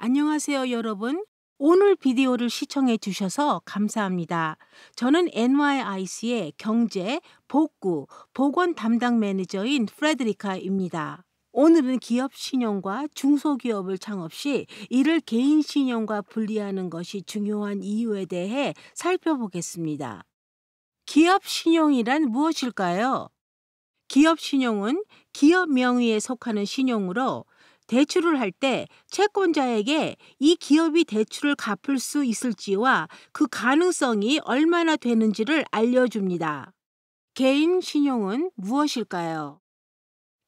안녕하세요, 여러분. 오늘 비디오를 시청해 주셔서 감사합니다. 저는 NYIC의 경제, 복구, 보건 담당 매니저인 프레드리카입니다. 오늘은 기업 신용과 중소기업을 창업 시 이를 개인 신용과 분리하는 것이 중요한 이유에 대해 살펴보겠습니다. 기업 신용이란 무엇일까요? 기업 신용은 기업 명의에 속하는 신용으로 대출을 할 때 채권자에게 이 기업이 대출을 갚을 수 있을지와 그 가능성이 얼마나 되는지를 알려줍니다. 개인 신용은 무엇일까요?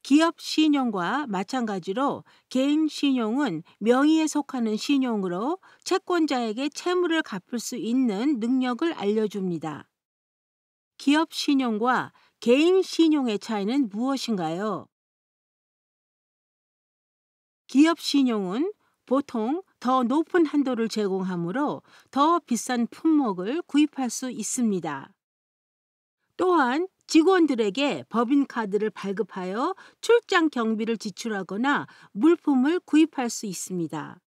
기업 신용과 마찬가지로 개인 신용은 명의에 속하는 신용으로 채권자에게 채무를 갚을 수 있는 능력을 알려줍니다. 기업 신용과 개인 신용의 차이는 무엇인가요? 기업 신용은 보통 더 높은 한도를 제공하므로 더 비싼 품목을 구입할 수 있습니다. 또한 직원들에게 법인카드를 발급하여 출장 경비를 지출하거나 물품을 구입할 수 있습니다.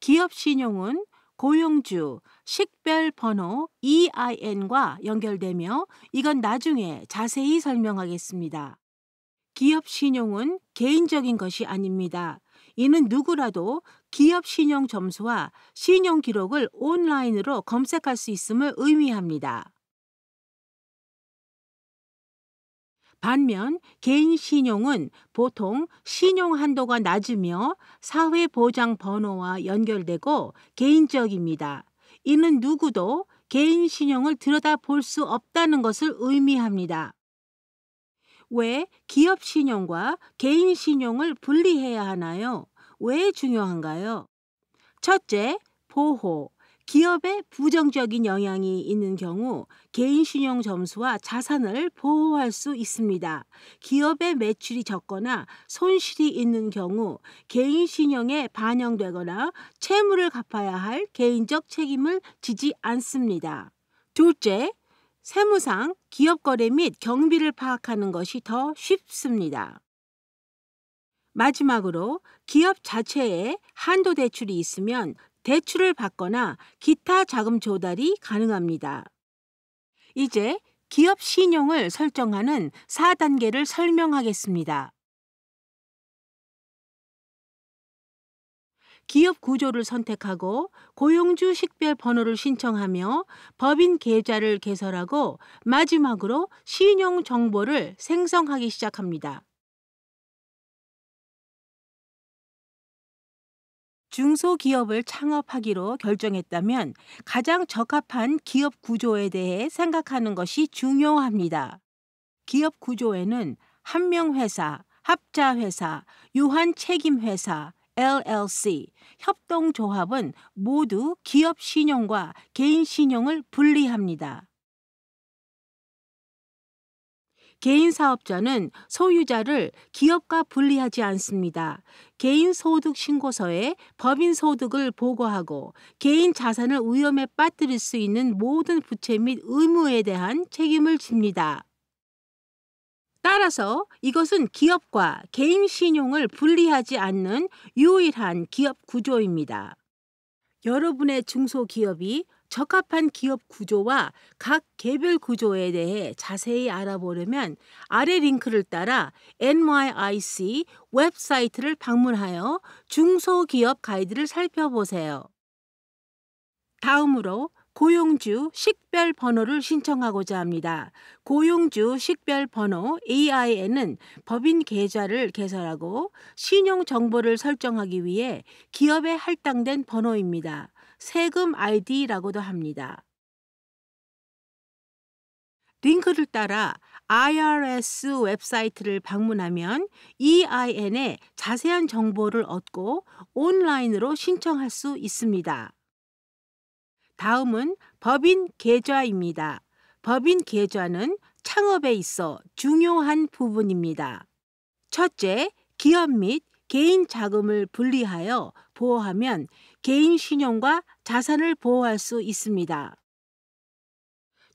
기업 신용은 고용주, 식별 번호 EIN과 연결되며 이건 나중에 자세히 설명하겠습니다. 기업 신용은 개인적인 것이 아닙니다. 이는 누구라도 기업 신용 점수와 신용 기록을 온라인으로 검색할 수 있음을 의미합니다. 반면 개인 신용은 보통 신용 한도가 낮으며 사회 보장 번호와 연결되고 개인적입니다. 이는 누구도 개인 신용을 들여다볼 수 없다는 것을 의미합니다. 왜 기업 신용과 개인 신용을 분리해야 하나요? 왜 중요한가요? 첫째, 보호. 기업에 부정적인 영향이 있는 경우 개인 신용 점수와 자산을 보호할 수 있습니다. 기업의 매출이 적거나 손실이 있는 경우 개인 신용에 반영되거나 채무를 갚아야 할 개인적 책임을 지지 않습니다. 둘째, 세무상, 기업 거래 및 경비를 파악하는 것이 더 쉽습니다. 마지막으로 기업 자체에 한도 대출이 있으면 대출을 받거나 기타 자금 조달이 가능합니다. 이제 기업 신용을 설정하는 4단계를 설명하겠습니다. 기업 구조를 선택하고 고용주 식별 번호를 신청하며 법인 계좌를 개설하고 마지막으로 신용 정보를 생성하기 시작합니다. 중소기업을 창업하기로 결정했다면 가장 적합한 기업 구조에 대해 생각하는 것이 중요합니다. 기업 구조에는 한명회사, 합자회사, 유한책임회사, LLC, 협동조합은 모두 기업 신용과 개인 신용을 분리합니다. 개인 사업자는 소유자를 기업과 분리하지 않습니다. 개인 소득 신고서에 법인 소득을 보고하고 개인 자산을 위험에 빠뜨릴 수 있는 모든 부채 및 의무에 대한 책임을 집니다. 따라서 이것은 기업과 개인 신용을 분리하지 않는 유일한 기업 구조입니다. 여러분의 중소기업이 적합한 기업 구조와 각 개별 구조에 대해 자세히 알아보려면 아래 링크를 따라 NYIC 웹사이트를 방문하여 중소기업 가이드를 살펴보세요. 다음으로 고용주 식별 번호를 신청하고자 합니다. 고용주 식별 번호 AIN은 법인 계좌를 개설하고 신용 정보를 설정하기 위해 기업에 할당된 번호입니다. 세금 ID라고도 합니다. 링크를 따라 IRS 웹사이트를 방문하면 EIN의 자세한 정보를 얻고 온라인으로 신청할 수 있습니다. 다음은 법인 계좌입니다. 법인 계좌는 창업에 있어 중요한 부분입니다. 첫째, 기업 및 개인 자금을 분리하여 보호하면 개인 신용과 자산을 보호할 수 있습니다.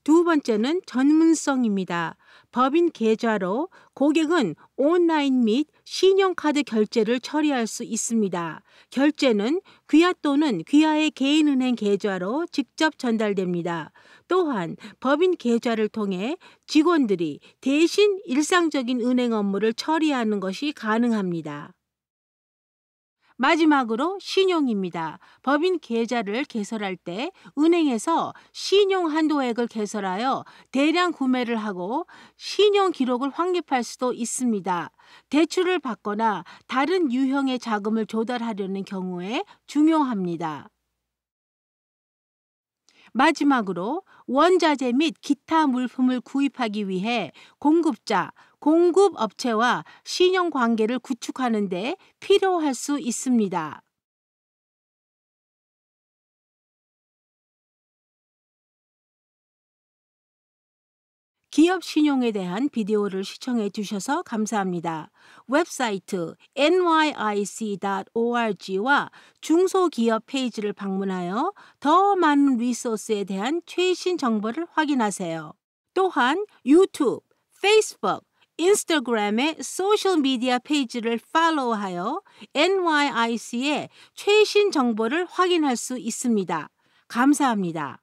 두 번째는 전문성입니다. 법인 계좌로 고객은 온라인 및 신용카드 결제를 처리할 수 있습니다. 결제는 귀하 또는 귀하의 개인은행 계좌로 직접 전달됩니다. 또한 법인 계좌를 통해 직원들이 대신 일상적인 은행 업무를 처리하는 것이 가능합니다. 마지막으로 신용입니다. 법인 계좌를 개설할 때 은행에서 신용 한도액을 개설하여 대량 구매를 하고 신용 기록을 확립할 수도 있습니다. 대출을 받거나 다른 유형의 자금을 조달하려는 경우에 중요합니다. 마지막으로 원자재 및 기타 물품을 구입하기 위해 공급자, 공급업체와 신용 관계를 구축하는 데 필요할 수 있습니다. 기업 신용에 대한 비디오를 시청해 주셔서 감사합니다. 웹사이트 nyic.org와 중소기업 페이지를 방문하여 더 많은 리소스에 대한 최신 정보를 확인하세요. 또한 유튜브, 페이스북, 인스타그램의 소셜미디어 페이지를 팔로우하여 NYIC의 최신 정보를 확인할 수 있습니다. 감사합니다.